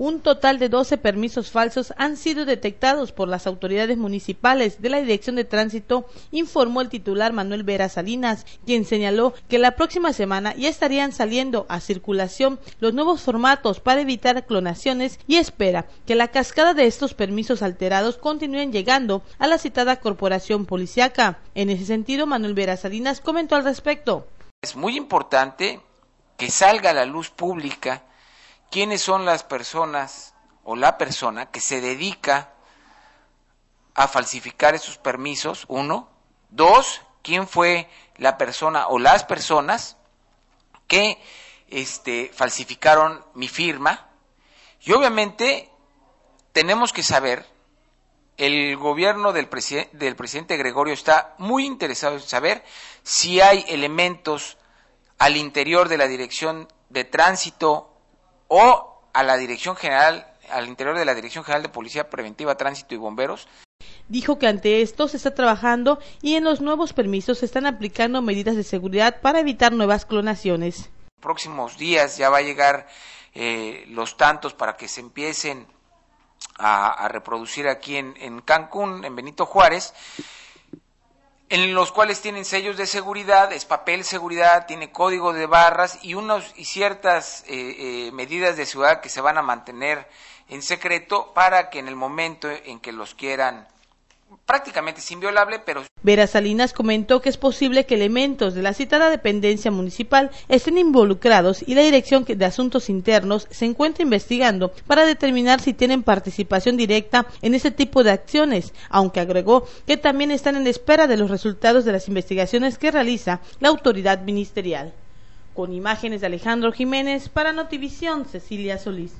Un total de 12 permisos falsos han sido detectados por las autoridades municipales de la Dirección de Tránsito, informó el titular Manuel Vera Salinas, quien señaló que la próxima semana ya estarían saliendo a circulación los nuevos formatos para evitar clonaciones y espera que la cascada de estos permisos alterados continúen llegando a la citada corporación policiaca. En ese sentido, Manuel Vera Salinas comentó al respecto. Es muy importante que salga a la luz pública quiénes son las personas o la persona que se dedica a falsificar esos permisos, uno. Dos, quién fue la persona o las personas que este, falsificaron mi firma. Y obviamente tenemos que saber, el gobierno del, del presidente Gregorio está muy interesado en saber si hay elementos al interior de la Dirección de Tránsito o a la Dirección General, al interior de la Dirección General de Policía Preventiva, Tránsito y Bomberos. Dijo que ante esto se está trabajando y en los nuevos permisos se están aplicando medidas de seguridad para evitar nuevas clonaciones. Próximos días ya va a llegar eh, los tantos para que se empiecen a, reproducir aquí en, en Cancún, en Benito Juárez en los cuales tienen sellos de seguridad, es papel seguridad, tiene código de barras y, unos, y ciertas eh, eh, medidas de seguridad que se van a mantener en secreto para que en el momento en que los quieran prácticamente es inviolable, pero... Vera Salinas comentó que es posible que elementos de la citada dependencia municipal estén involucrados y la Dirección de Asuntos Internos se encuentra investigando para determinar si tienen participación directa en este tipo de acciones, aunque agregó que también están en espera de los resultados de las investigaciones que realiza la autoridad ministerial. Con imágenes de Alejandro Jiménez para Notivisión, Cecilia Solís.